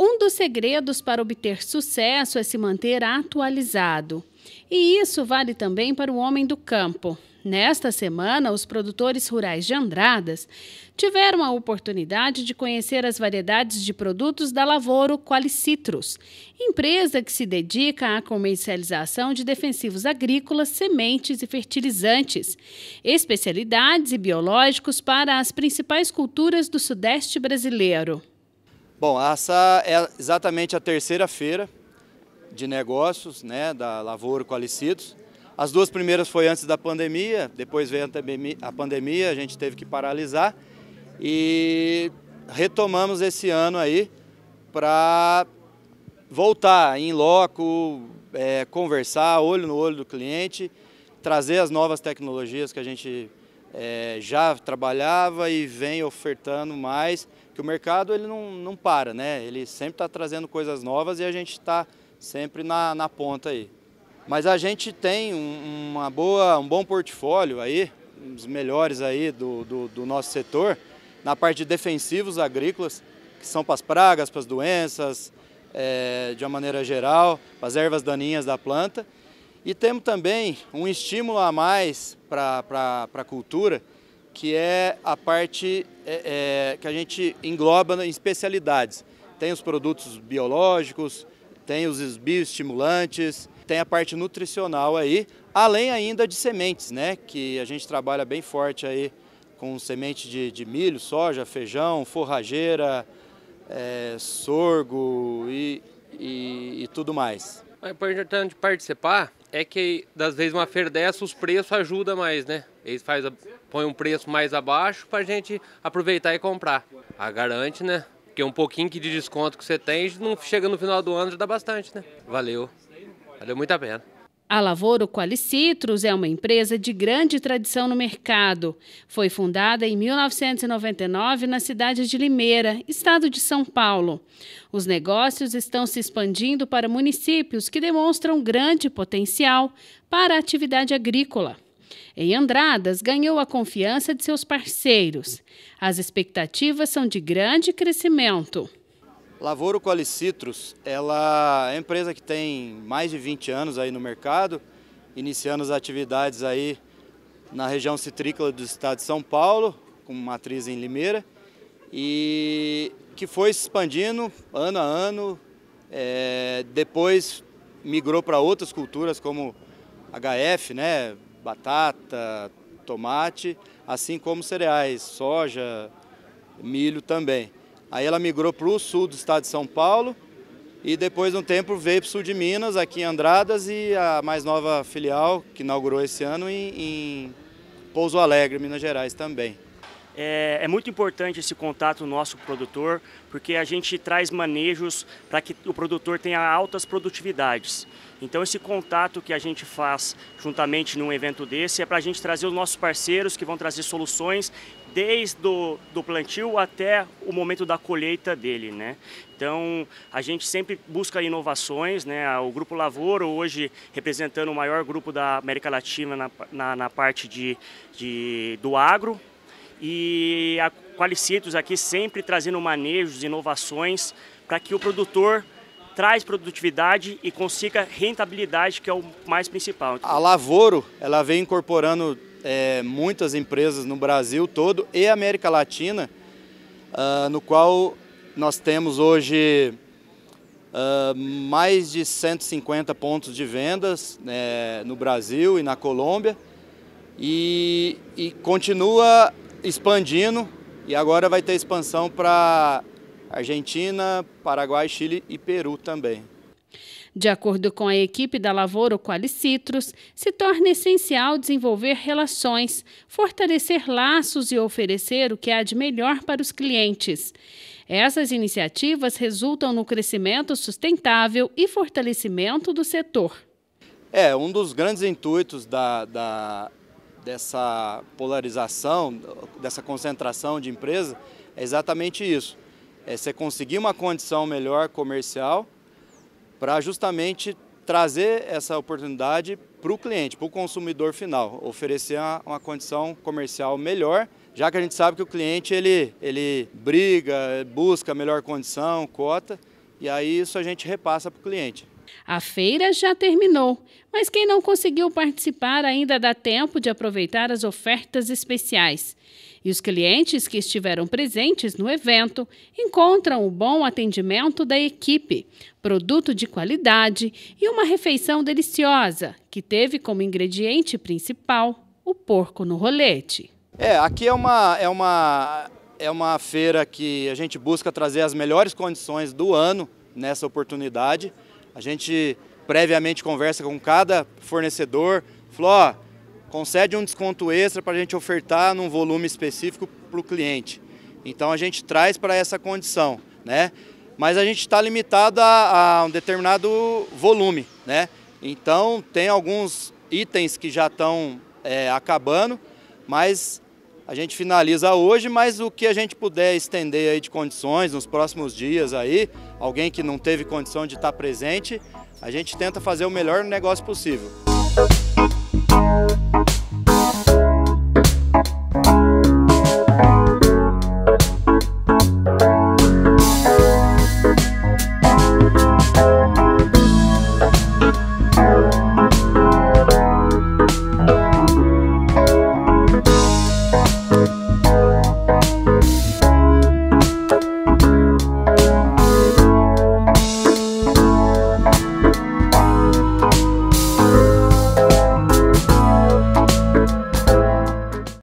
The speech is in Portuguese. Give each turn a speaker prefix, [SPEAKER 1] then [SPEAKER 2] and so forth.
[SPEAKER 1] Um dos segredos para obter sucesso é se manter atualizado. E isso vale também para o homem do campo. Nesta semana, os produtores rurais de Andradas tiveram a oportunidade de conhecer as variedades de produtos da Lavoro Qualicitrus, empresa que se dedica à comercialização de defensivos agrícolas, sementes e fertilizantes, especialidades e biológicos para as principais culturas do Sudeste brasileiro.
[SPEAKER 2] Bom, essa é exatamente a terceira feira de negócios né, da Lavoro Qualicidos. As duas primeiras foi antes da pandemia, depois veio a pandemia, a gente teve que paralisar e retomamos esse ano aí para voltar em loco, é, conversar olho no olho do cliente, trazer as novas tecnologias que a gente é, já trabalhava e vem ofertando mais que o mercado ele não, não para, né? Ele sempre está trazendo coisas novas e a gente está sempre na, na ponta aí. Mas a gente tem um, uma boa, um bom portfólio aí, um dos melhores aí do, do, do nosso setor, na parte de defensivos agrícolas, que são para as pragas, para as doenças, é, de uma maneira geral, para as ervas daninhas da planta. E temos também um estímulo a mais para a cultura, que é a parte é, é, que a gente engloba em especialidades. Tem os produtos biológicos, tem os bioestimulantes, tem a parte nutricional aí, além ainda de sementes, né? Que a gente trabalha bem forte aí com semente de, de milho, soja, feijão, forrageira, é, sorgo e, e, e tudo mais. É importante participar é que das vezes uma feira dessa os preços ajudam mais, né? Eles faz, põem um preço mais abaixo para a gente aproveitar e comprar. A ah, garante, né? Porque um pouquinho de desconto que você tem, não chega no final do ano já dá bastante, né? Valeu. Valeu muito a pena.
[SPEAKER 1] A Lavoro Qualicitros é uma empresa de grande tradição no mercado. Foi fundada em 1999 na cidade de Limeira, estado de São Paulo. Os negócios estão se expandindo para municípios que demonstram grande potencial para a atividade agrícola. Em Andradas, ganhou a confiança de seus parceiros. As expectativas são de grande crescimento.
[SPEAKER 2] Lavoro Qualicitrus, ela é uma empresa que tem mais de 20 anos aí no mercado, iniciando as atividades aí na região citrícola do estado de São Paulo, com matriz em Limeira, e que foi expandindo ano a ano, é, depois migrou para outras culturas como HF, né, batata, tomate, assim como cereais, soja, milho também. Aí ela migrou para o sul do estado de São Paulo e depois um tempo veio para o sul de Minas, aqui em Andradas e a mais nova filial que inaugurou esse ano em, em Pouso Alegre, Minas Gerais também
[SPEAKER 3] é, é, muito importante esse contato nosso com o produtor, porque a gente traz manejos para que o produtor tenha altas produtividades. Então esse contato que a gente faz juntamente num evento desse é para a gente trazer os nossos parceiros que vão trazer soluções desde do, do plantio até o momento da colheita dele, né? Então a gente sempre busca inovações, né? Ah, o Grupo Lavoura hoje representando o maior grupo da América Latina na, na, na parte de, de, do agro, e a Qualicitos aqui sempre trazendo manejos, inovações para que o produtor traz produtividade e consiga rentabilidade, que é o mais principal. A
[SPEAKER 2] Lavoro, ela vem incorporando é, muitas empresas no Brasil todo e América Latina, uh, no qual nós temos hoje uh, mais de 150 pontos de vendas né, no Brasil e na Colômbia. E, e continua expandindo e agora vai ter expansão para Argentina, Paraguai, Chile e Peru também.
[SPEAKER 1] De acordo com a equipe da Lavoura Qualicitrus, se torna essencial desenvolver relações, fortalecer laços e oferecer o que há de melhor para os clientes. Essas iniciativas resultam no crescimento sustentável e fortalecimento do setor.
[SPEAKER 2] É, um dos grandes intuitos da, da, dessa polarização, dessa concentração de empresa, é exatamente isso. É você conseguir uma condição melhor comercial para justamente trazer essa oportunidade para o cliente, para o consumidor final, oferecer uma, uma, condição comercial melhor, já que a gente sabe que o cliente ele, ele briga, busca melhor condição, cota, e aí isso a gente repassa para o cliente.
[SPEAKER 1] A feira já terminou, mas quem não conseguiu participar ainda dá tempo de aproveitar as ofertas especiais. E os clientes que estiveram presentes no evento encontram o bom atendimento da equipe, produto de qualidade e uma refeição deliciosa, que teve como ingrediente principal o porco no rolete.
[SPEAKER 2] É, aqui é uma, é uma, é uma feira que a gente busca trazer as melhores condições do ano nessa oportunidade. A gente previamente conversa com cada fornecedor, falou, concede um desconto extra para a gente ofertar num volume específico para o cliente. Então a gente traz para essa condição, né? Mas a gente está limitado a, a, um determinado volume, né? Então tem alguns itens que já estão é, acabando, mas a gente finaliza hoje, mas o que a gente puder estender aí de condições nos próximos dias aí, alguém que não teve condição de estar presente, a gente tenta fazer o melhor negócio possível.